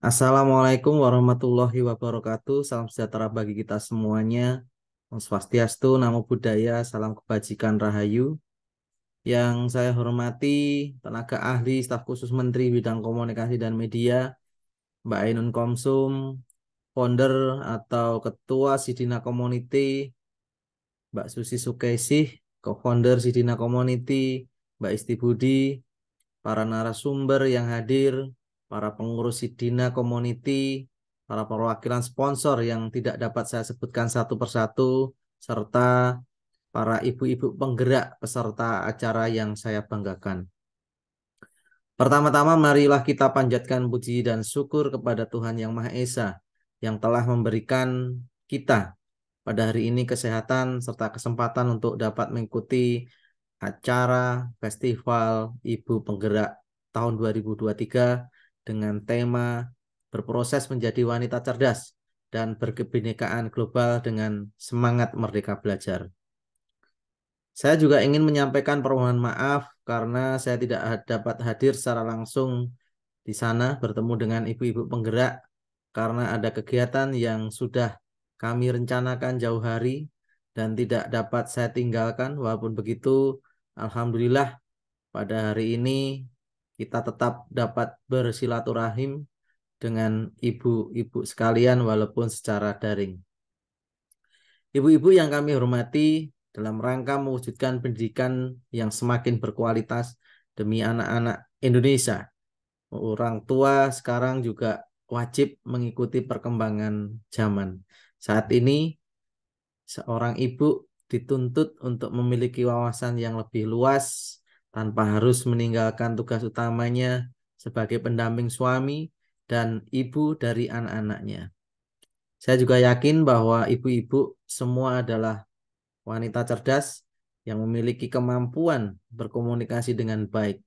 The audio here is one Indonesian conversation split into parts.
Assalamualaikum warahmatullahi wabarakatuh. Salam sejahtera bagi kita semuanya. Om Swastiastu, Namo Buddhaya, Salam Kebajikan Rahayu. Yang saya hormati, tenaga ahli staf khusus Menteri Bidang Komunikasi dan Media, Mbak Ainun Komsum, founder atau ketua Sidina Community, Mbak Susi Sukaisih, co-founder Sidina Community, Mbak Isti Budi, para narasumber yang hadir, para pengurus Sidina Community, para perwakilan sponsor yang tidak dapat saya sebutkan satu persatu, serta para ibu-ibu penggerak peserta acara yang saya banggakan. Pertama-tama marilah kita panjatkan puji dan syukur kepada Tuhan Yang Maha Esa yang telah memberikan kita pada hari ini kesehatan serta kesempatan untuk dapat mengikuti acara festival Ibu Penggerak tahun 2023 dengan tema berproses menjadi wanita cerdas dan berkebinekaan global dengan semangat merdeka belajar. Saya juga ingin menyampaikan permohonan maaf karena saya tidak dapat hadir secara langsung di sana bertemu dengan ibu-ibu penggerak karena ada kegiatan yang sudah kami rencanakan jauh hari dan tidak dapat saya tinggalkan. Walaupun begitu, alhamdulillah pada hari ini kita tetap dapat bersilaturahim dengan ibu-ibu sekalian walaupun secara daring. Ibu-ibu yang kami hormati dalam rangka mewujudkan pendidikan yang semakin berkualitas demi anak-anak Indonesia. Orang tua sekarang juga wajib mengikuti perkembangan zaman. Saat ini seorang ibu dituntut untuk memiliki wawasan yang lebih luas tanpa harus meninggalkan tugas utamanya sebagai pendamping suami dan ibu dari anak-anaknya. Saya juga yakin bahwa ibu-ibu semua adalah wanita cerdas yang memiliki kemampuan berkomunikasi dengan baik,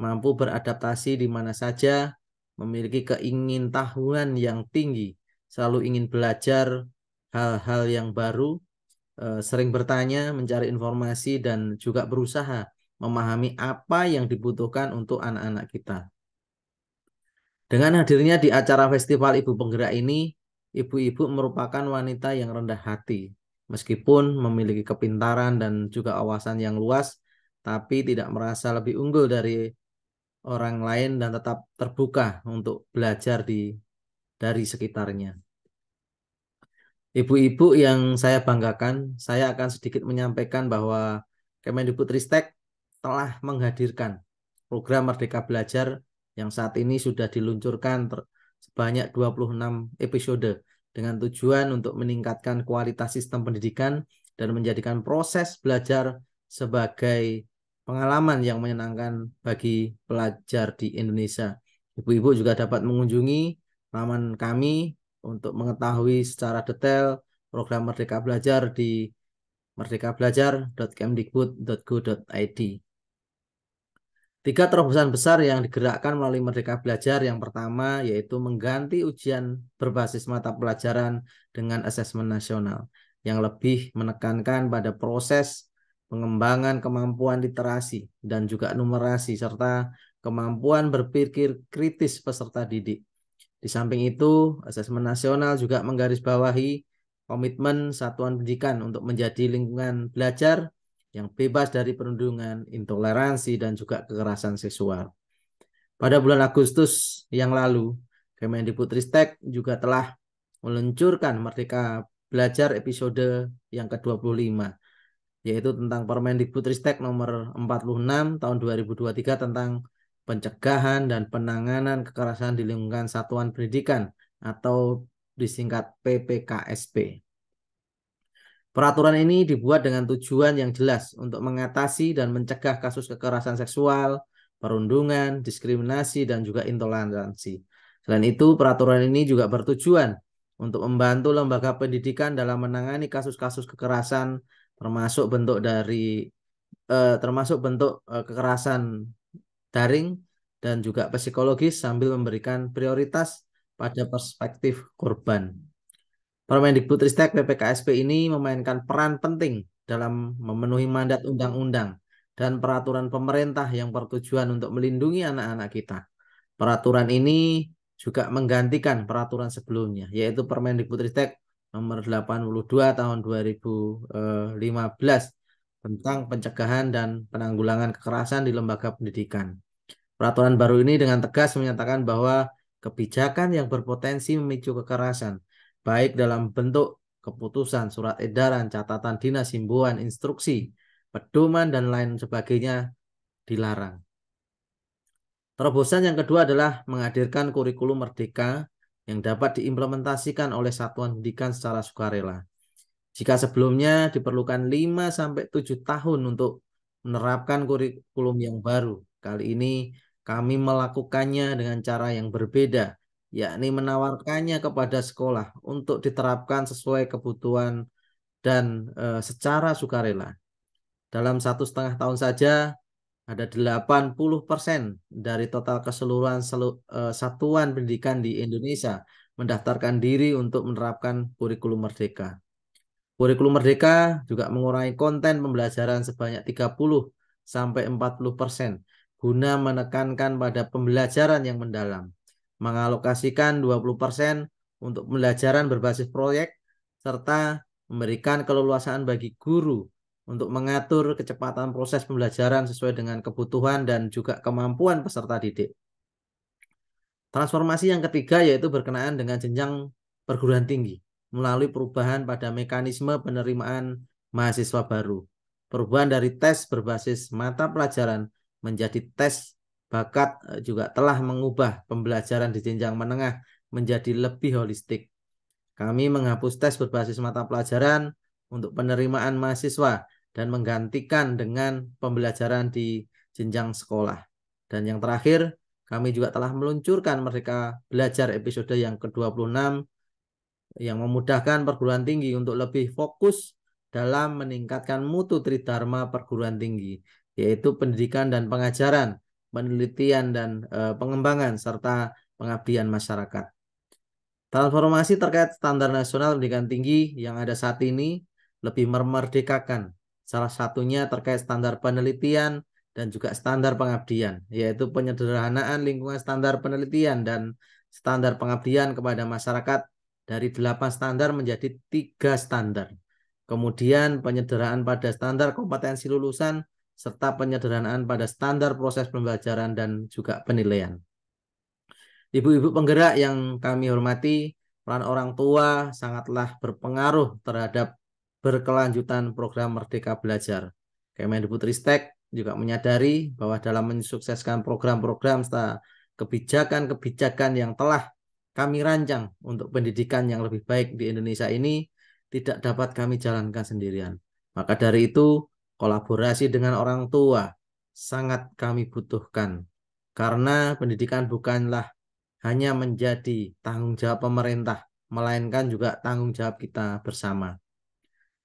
mampu beradaptasi di mana saja, memiliki keingintahuan yang tinggi, selalu ingin belajar hal-hal yang baru, eh, sering bertanya, mencari informasi, dan juga berusaha memahami apa yang dibutuhkan untuk anak-anak kita. Dengan hadirnya di acara Festival Ibu Penggerak ini, ibu-ibu merupakan wanita yang rendah hati. Meskipun memiliki kepintaran dan juga awasan yang luas, tapi tidak merasa lebih unggul dari orang lain dan tetap terbuka untuk belajar di dari sekitarnya. Ibu-ibu yang saya banggakan, saya akan sedikit menyampaikan bahwa Kemendikbudristek telah menghadirkan program Merdeka Belajar yang saat ini sudah diluncurkan sebanyak 26 episode dengan tujuan untuk meningkatkan kualitas sistem pendidikan dan menjadikan proses belajar sebagai pengalaman yang menyenangkan bagi pelajar di Indonesia. Ibu-ibu juga dapat mengunjungi laman kami untuk mengetahui secara detail program Merdeka Belajar di merdekabelajar.kemdikbud.go.id. Tiga terobosan besar yang digerakkan melalui Merdeka Belajar yang pertama yaitu mengganti ujian berbasis mata pelajaran dengan asesmen nasional yang lebih menekankan pada proses pengembangan kemampuan literasi dan juga numerasi serta kemampuan berpikir kritis peserta didik. Di samping itu, asesmen nasional juga menggarisbawahi komitmen satuan pendidikan untuk menjadi lingkungan belajar yang bebas dari perundungan, intoleransi, dan juga kekerasan seksual. Pada bulan Agustus yang lalu, Kemendikbudristek juga telah meluncurkan Merdeka Belajar episode yang ke-25, yaitu tentang Permendikbudristek nomor 46 tahun 2023 tentang pencegahan dan penanganan kekerasan di lingkungan satuan pendidikan atau disingkat PPKSP. Peraturan ini dibuat dengan tujuan yang jelas untuk mengatasi dan mencegah kasus kekerasan seksual, perundungan, diskriminasi, dan juga intoleransi. Selain itu, peraturan ini juga bertujuan untuk membantu lembaga pendidikan dalam menangani kasus-kasus kekerasan, termasuk bentuk dari eh, termasuk bentuk eh, kekerasan daring dan juga psikologis sambil memberikan prioritas pada perspektif korban. Permendikbudristek PPKSP ini memainkan peran penting dalam memenuhi mandat undang-undang dan peraturan pemerintah yang bertujuan untuk melindungi anak-anak kita. Peraturan ini juga menggantikan peraturan sebelumnya, yaitu Permendikbudristek nomor 82 tahun 2015 eh, tentang pencegahan dan penanggulangan kekerasan di lembaga pendidikan. Peraturan baru ini dengan tegas menyatakan bahwa kebijakan yang berpotensi memicu kekerasan baik dalam bentuk keputusan, surat edaran, catatan dinas, himbauan, instruksi, pedoman, dan lain sebagainya dilarang. Terobosan yang kedua adalah menghadirkan kurikulum merdeka yang dapat diimplementasikan oleh satuan pendidikan secara sukarela. Jika sebelumnya diperlukan 5-7 tahun untuk menerapkan kurikulum yang baru, kali ini kami melakukannya dengan cara yang berbeda, yakni menawarkannya kepada sekolah untuk diterapkan sesuai kebutuhan dan e, secara sukarela. Dalam satu setengah tahun saja, ada 80% dari total keseluruhan selu, e, satuan pendidikan di Indonesia mendaftarkan diri untuk menerapkan kurikulum merdeka. Kurikulum merdeka juga mengurangi konten pembelajaran sebanyak 30 sampai 40% guna menekankan pada pembelajaran yang mendalam mengalokasikan 20% untuk pembelajaran berbasis proyek, serta memberikan keleluasaan bagi guru untuk mengatur kecepatan proses pembelajaran sesuai dengan kebutuhan dan juga kemampuan peserta didik. Transformasi yang ketiga yaitu berkenaan dengan jenjang perguruan tinggi melalui perubahan pada mekanisme penerimaan mahasiswa baru. Perubahan dari tes berbasis mata pelajaran menjadi tes Bakat e, juga telah mengubah pembelajaran di jenjang menengah menjadi lebih holistik. Kami menghapus tes berbasis mata pelajaran untuk penerimaan mahasiswa dan menggantikan dengan pembelajaran di jenjang sekolah. Dan yang terakhir, kami juga telah meluncurkan mereka Belajar episode yang ke-26 yang memudahkan perguruan tinggi untuk lebih fokus dalam meningkatkan mutu tridharma perguruan tinggi, yaitu pendidikan dan pengajaran penelitian dan e, pengembangan serta pengabdian masyarakat. Transformasi terkait standar nasional pendidikan tinggi yang ada saat ini lebih memerdekakan. Salah satunya terkait standar penelitian dan juga standar pengabdian, yaitu penyederhanaan lingkungan standar penelitian dan standar pengabdian kepada masyarakat dari 8 standar menjadi tiga standar. Kemudian penyederhanaan pada standar kompetensi lulusan serta penyederhanaan pada standar proses pembelajaran dan juga penilaian. Ibu-ibu penggerak yang kami hormati, peran orang tua sangatlah berpengaruh terhadap berkelanjutan program Merdeka Belajar. Kemendikbudristek juga menyadari bahwa dalam mensukseskan program-program serta kebijakan-kebijakan yang telah kami rancang untuk pendidikan yang lebih baik di Indonesia ini tidak dapat kami jalankan sendirian. Maka dari itu, Kolaborasi dengan orang tua sangat kami butuhkan. Karena pendidikan bukanlah hanya menjadi tanggung jawab pemerintah, melainkan juga tanggung jawab kita bersama.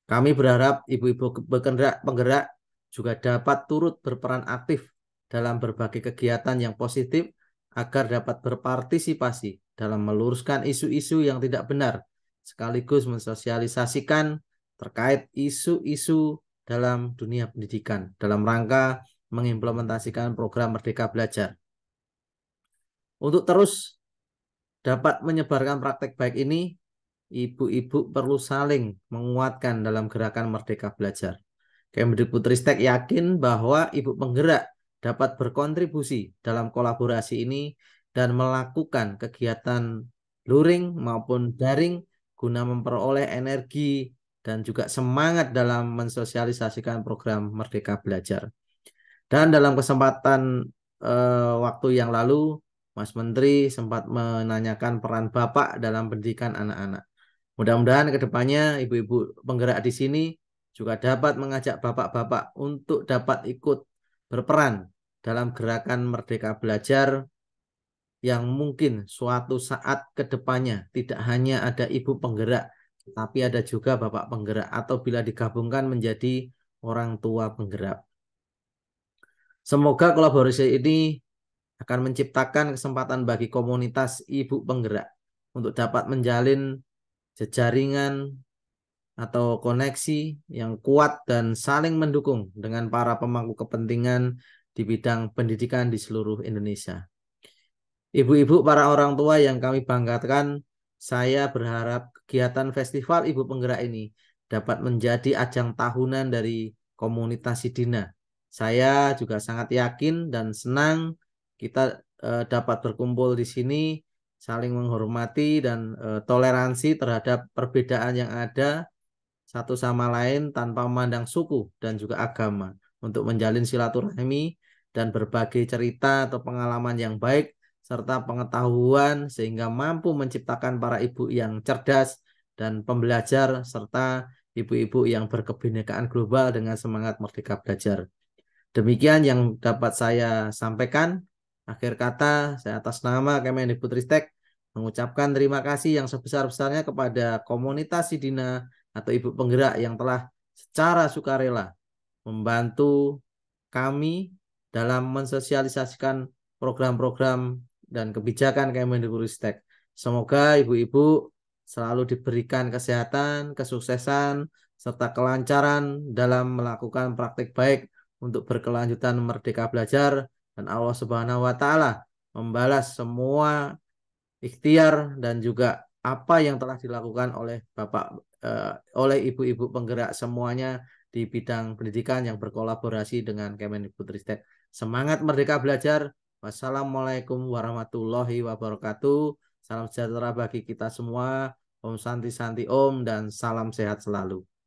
Kami berharap ibu-ibu bergerak penggerak juga dapat turut berperan aktif dalam berbagai kegiatan yang positif agar dapat berpartisipasi dalam meluruskan isu-isu yang tidak benar sekaligus mensosialisasikan terkait isu-isu dalam dunia pendidikan dalam rangka mengimplementasikan program Merdeka Belajar. Untuk terus dapat menyebarkan praktek baik ini, ibu-ibu perlu saling menguatkan dalam gerakan Merdeka Belajar. Kemdikbudristek yakin bahwa ibu penggerak dapat berkontribusi dalam kolaborasi ini dan melakukan kegiatan luring maupun daring guna memperoleh energi dan juga semangat dalam mensosialisasikan program Merdeka Belajar. Dan dalam kesempatan eh, waktu yang lalu, Mas Menteri sempat menanyakan peran Bapak dalam pendidikan anak-anak. Mudah-mudahan kedepannya ibu-ibu penggerak di sini juga dapat mengajak bapak-bapak untuk dapat ikut berperan dalam gerakan Merdeka Belajar yang mungkin suatu saat ke depannya tidak hanya ada ibu penggerak tapi ada juga bapak penggerak atau bila digabungkan menjadi orang tua penggerak. Semoga kolaborasi ini akan menciptakan kesempatan bagi komunitas ibu penggerak untuk dapat menjalin jejaringan atau koneksi yang kuat dan saling mendukung dengan para pemangku kepentingan di bidang pendidikan di seluruh Indonesia. Ibu-ibu para orang tua yang kami banggakan, saya berharap kegiatan festival Ibu Penggerak ini dapat menjadi ajang tahunan dari komunitas Sidina. Saya juga sangat yakin dan senang kita uh, dapat berkumpul di sini, saling menghormati dan uh, toleransi terhadap perbedaan yang ada satu sama lain tanpa memandang suku dan juga agama untuk menjalin silaturahmi dan berbagi cerita atau pengalaman yang baik serta pengetahuan sehingga mampu menciptakan para ibu yang cerdas dan pembelajar serta ibu-ibu yang berkebinekaan global dengan semangat merdeka belajar. Demikian yang dapat saya sampaikan. Akhir kata, saya atas nama Kemendikbudristek mengucapkan terima kasih yang sebesar-besarnya kepada komunitas Sidina atau ibu penggerak yang telah secara sukarela membantu kami dalam mensosialisasikan program-program dan kebijakan Kemendikbudristek. Semoga ibu-ibu selalu diberikan kesehatan, kesuksesan, serta kelancaran dalam melakukan praktik baik untuk berkelanjutan merdeka belajar dan Allah Subhanahu wa taala membalas semua ikhtiar dan juga apa yang telah dilakukan oleh Bapak eh, oleh ibu-ibu penggerak semuanya di bidang pendidikan yang berkolaborasi dengan Kemendikbudristek. Semangat merdeka belajar, Wassalamualaikum warahmatullahi wabarakatuh. Salam sejahtera bagi kita semua. Om Santi Santi Om dan salam sehat selalu.